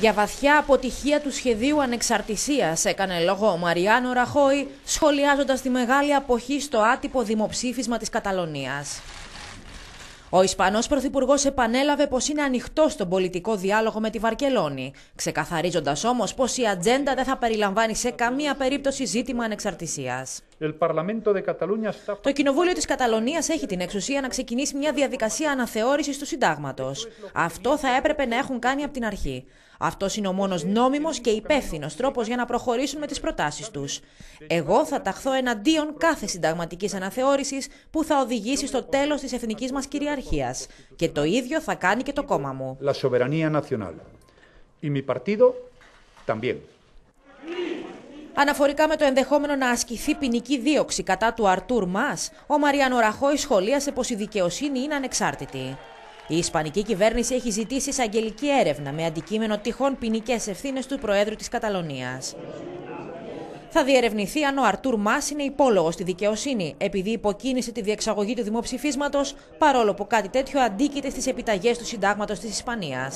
Για βαθιά αποτυχία του σχεδίου ανεξαρτησίας έκανε λόγο ο Μαριάνο Ραχώη, σχολιάζοντας τη μεγάλη αποχή στο άτυπο δημοψήφισμα της Καταλωνίας. Ο Ισπανός Πρωθυπουργός επανέλαβε πως είναι ανοιχτό στον πολιτικό διάλογο με τη Βαρκελόνη, ξεκαθαρίζοντας όμως πως η ατζέντα δεν θα περιλαμβάνει σε καμία περίπτωση ζήτημα ανεξαρτησίας. Το Κοινοβούλιο της Καταλωνίας έχει την εξουσία να ξεκινήσει μια διαδικασία αναθεώρησης του συντάγματος. Αυτό θα έπρεπε να έχουν κάνει από την αρχή. Αυτός είναι ο μόνος νόμιμος και υπεύθυνος τρόπος για να προχωρήσουν με τις προτάσεις τους. Εγώ θα ταχθώ εναντίον κάθε συνταγματικής αναθεώρησης που θα οδηγήσει στο τέλος της εθνικής μας κυριαρχίας. Και το ίδιο θα κάνει και το κόμμα μου. Αναφορικά με το ενδεχόμενο να ασκηθεί ποινική δίωξη κατά του Αρτούρ Μα, ο Μαριάνο Ραχώη σχολίασε πως η δικαιοσύνη είναι ανεξάρτητη. Η Ισπανική κυβέρνηση έχει ζητήσει εισαγγελική έρευνα με αντικείμενο τυχόν ποινικές ευθύνες του Προέδρου της Καταλωνίας. Θα διερευνηθεί αν ο Αρτούρ Μα είναι υπόλογος στη δικαιοσύνη, επειδή υποκίνησε τη διεξαγωγή του δημοψηφίσματος, παρόλο που κάτι τέτοιο αντίκειται στις επιταγές του Συντάγματος της Ισπανίας.